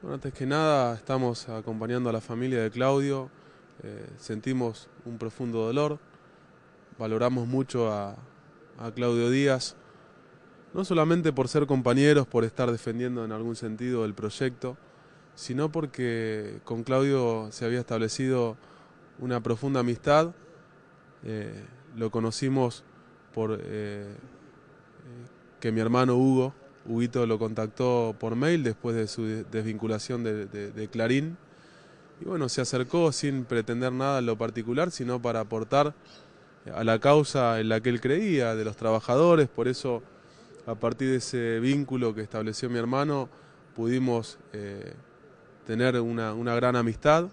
Bueno, antes que nada estamos acompañando a la familia de Claudio, eh, sentimos un profundo dolor, valoramos mucho a, Claudio Díaz, no solamente por ser compañeros, por estar defendiendo en algún sentido el proyecto, sino porque con Claudio se había establecido una profunda amistad, eh, lo conocimos por eh, que mi hermano Hugo Huguito lo contactó por mail después de su desvinculación de, Clarín. Y bueno, se acercó sin pretender nada en lo particular, sino para aportar a la causa en la que él creía, de los trabajadores. Por eso, a partir de ese vínculo que estableció mi hermano, pudimos eh, tener una, gran amistad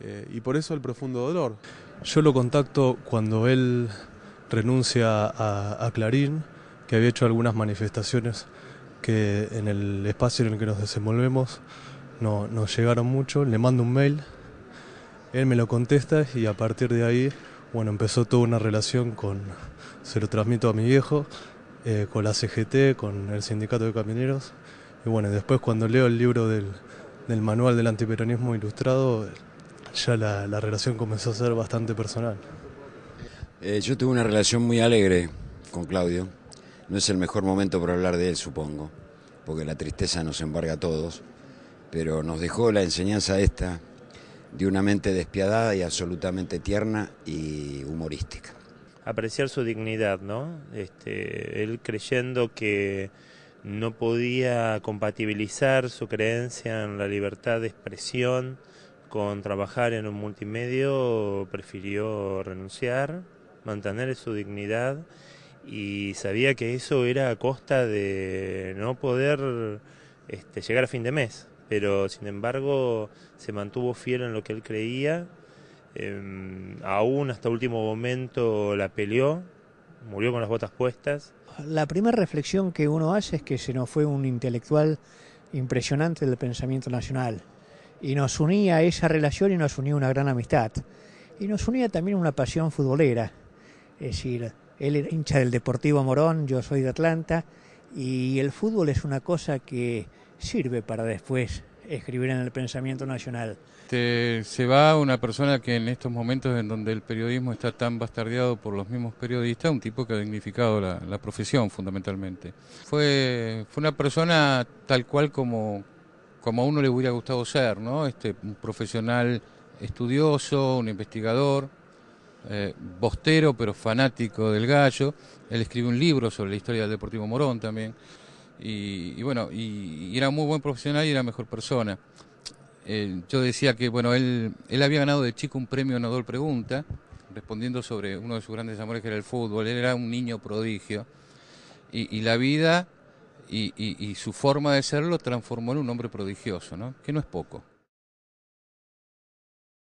eh, y por eso el profundo dolor. Yo lo contacto cuando él renuncia a Clarín que había hecho algunas manifestaciones que en el espacio en el que nos desenvolvemos no, nos llegaron mucho. Le mando un mail, él me lo contesta y a partir de ahí, bueno, empezó toda una relación con, se lo transmito a mi viejo, eh, con la CGT, con el Sindicato de Camineros. Y bueno, después cuando leo el libro del, Manual del Antiperonismo Ilustrado, ya la, relación comenzó a ser bastante personal. Eh, yo tuve una relación muy alegre con Claudio. No es el mejor momento para hablar de él, supongo, porque la tristeza nos embarga a todos, pero nos dejó la enseñanza esta de una mente despiadada y absolutamente tierna y humorística. Apreciar su dignidad, ¿no? Este, él creyendo que no podía compatibilizar su creencia en la libertad de expresión con trabajar en un multimedio, prefirió renunciar, mantener su dignidad y sabía que eso era a costa de no poder este, llegar a fin de mes, pero sin embargo se mantuvo fiel en lo que él creía, em, aún hasta último momento la peleó, murió con las botas puestas. La primera reflexión que uno hace es que se nos fue un intelectual impresionante del pensamiento nacional y nos unía esa relación y nos unía una gran amistad y nos unía también una pasión futbolera es decir, él era hincha del Deportivo Morón, yo soy de Atlanta, y el fútbol es una cosa que sirve para después escribir en el pensamiento nacional. se va una persona que en estos momentos en donde el periodismo está tan bastardeado por los mismos periodistas, un tipo que ha dignificado la, profesión fundamentalmente. Fue, una persona tal cual como, a uno le hubiera gustado ser, ¿no? Este, un profesional estudioso, un investigador, eh, bostero pero fanático del gallo. Él escribió un libro sobre la historia del Deportivo Morón también. Y, bueno, y, era muy buen profesional y era mejor persona. Eh, yo decía que, bueno, él, él había ganado de chico un premio Nodol Pregunta, respondiendo sobre uno de sus grandes amores que era el fútbol. Él era un niño prodigio. Y, la vida y, su forma de serlo transformó en un hombre prodigioso, ¿no? Que no es poco.